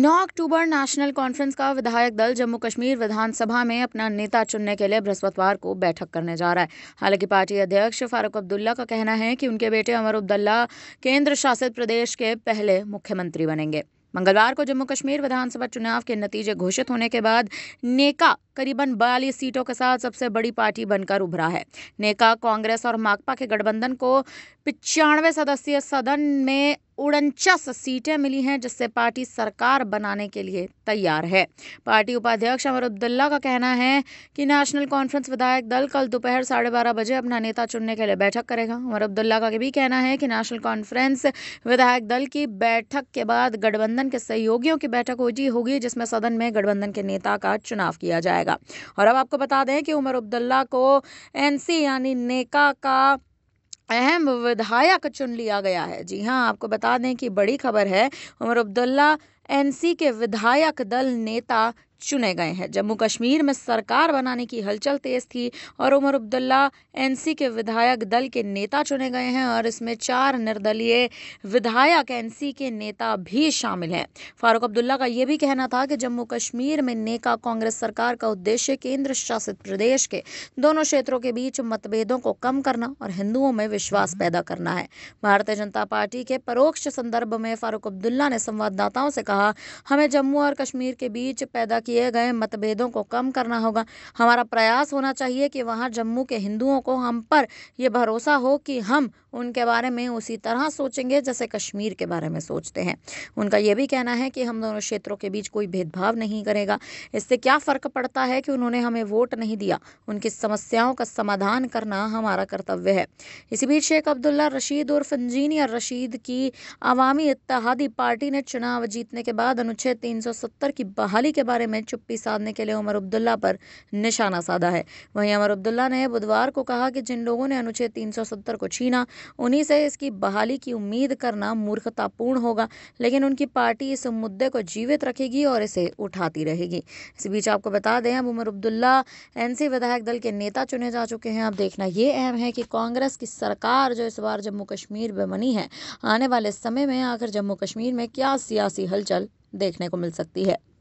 नौ अक्टूबर national conference का विधायक दल जम्मू कश्मीर विधानसभा में अपना नेता चुनने के लिए बृहस्पतिवार को बैठक करने जा रहा है हालांकि पार्टी अध्यक्ष फारूक अब्दुल्ला का कहना है कि उनके बेटे अमर अब्दुल्ला केंद्र शासित प्रदेश के पहले मुख्यमंत्री बनेंगे मंगलवार को जम्मू कश्मीर विधानसभा चुनाव के नतीजे घोषित होने के बाद नेका करीबन बयालीस सीटों के साथ सबसे बड़ी पार्टी बनकर उभरा है नेका कांग्रेस और माकपा के गठबंधन को पिचानवे सदस्यीय सदन में उनचास सीटें मिली हैं जिससे पार्टी सरकार बनाने के लिए तैयार है पार्टी उपाध्यक्ष अमर अब्दुल्ला का कहना है कि नेशनल कॉन्फ्रेंस विधायक दल कल दोपहर साढ़े बारह बजे अपना नेता चुनने के लिए बैठक करेगा अमर अब्दुल्ला का भी कहना है कि नेशनल कॉन्फ्रेंस विधायक दल की बैठक के बाद गठबंधन के सहयोगियों की बैठक होगी होगी जिसमें सदन में गठबंधन के नेता का चुनाव किया जाए जाएगा और अब आपको बता दें कि उमर अब्दुल्ला को एनसी यानी नेका का अहम विधायक चुन लिया गया है जी हाँ आपको बता दें कि बड़ी खबर है उमर अब्दुल्ला एनसी के विधायक दल नेता चुने गए हैं जम्मू कश्मीर में सरकार बनाने की हलचल तेज थी और उमर अब्दुल्ला एनसी के विधायक दल के नेता चुने गए हैं और इसमें चार निर्दलीय विधायक एनसी के नेता भी शामिल हैं फारूक अब्दुल्ला का यह भी कहना था कि जम्मू कश्मीर में नेका कांग्रेस सरकार का उद्देश्य केंद्र शासित प्रदेश के दोनों क्षेत्रों के बीच मतभेदों को कम करना और हिंदुओं में विश्वास पैदा करना है भारतीय जनता पार्टी के परोक्ष संदर्भ में फारूक अब्दुल्ला ने संवाददाताओं से कहा हमें जम्मू और कश्मीर के बीच पैदा की किए गए मतभेदों को कम करना होगा हमारा प्रयास होना चाहिए कि वहाँ जम्मू के हिंदुओं को हम पर यह भरोसा हो कि हम उनके बारे में उसी तरह सोचेंगे जैसे कश्मीर के बारे में सोचते हैं उनका यह भी कहना है कि हम दोनों क्षेत्रों के बीच कोई भेदभाव नहीं करेगा इससे क्या फ़र्क पड़ता है कि उन्होंने हमें वोट नहीं दिया उनकी समस्याओं का समाधान करना हमारा कर्तव्य है इसी बीच शेख अब्दुल्ला रशीद उर्फ इंजीनियर रशीद की अवामी इतिहादी पार्टी ने चुनाव जीतने के बाद अनुच्छेद तीन की बहाली के बारे में चुप्पी साधने के लिए उमर अब्दुल्ला पर निशाना साधा है वहीं अमर अब्दुल्ला ने बुधवार को कहा कि जिन लोगों ने अनुच्छेद 370 को छीना उन्हीं से इसकी बहाली की उम्मीद करना मूर्खतापूर्ण होगा लेकिन उनकी पार्टी इस मुद्दे को जीवित रखेगी और इसे उठाती रहेगी इस बीच आपको बता दें अब उमर अब्दुल्ला एन विधायक दल के नेता चुने जा चुके हैं अब देखना ये अहम है कि कांग्रेस की सरकार जो इस बार जम्मू कश्मीर में बनी है आने वाले समय में आखिर जम्मू कश्मीर में क्या सियासी हलचल देखने को मिल सकती है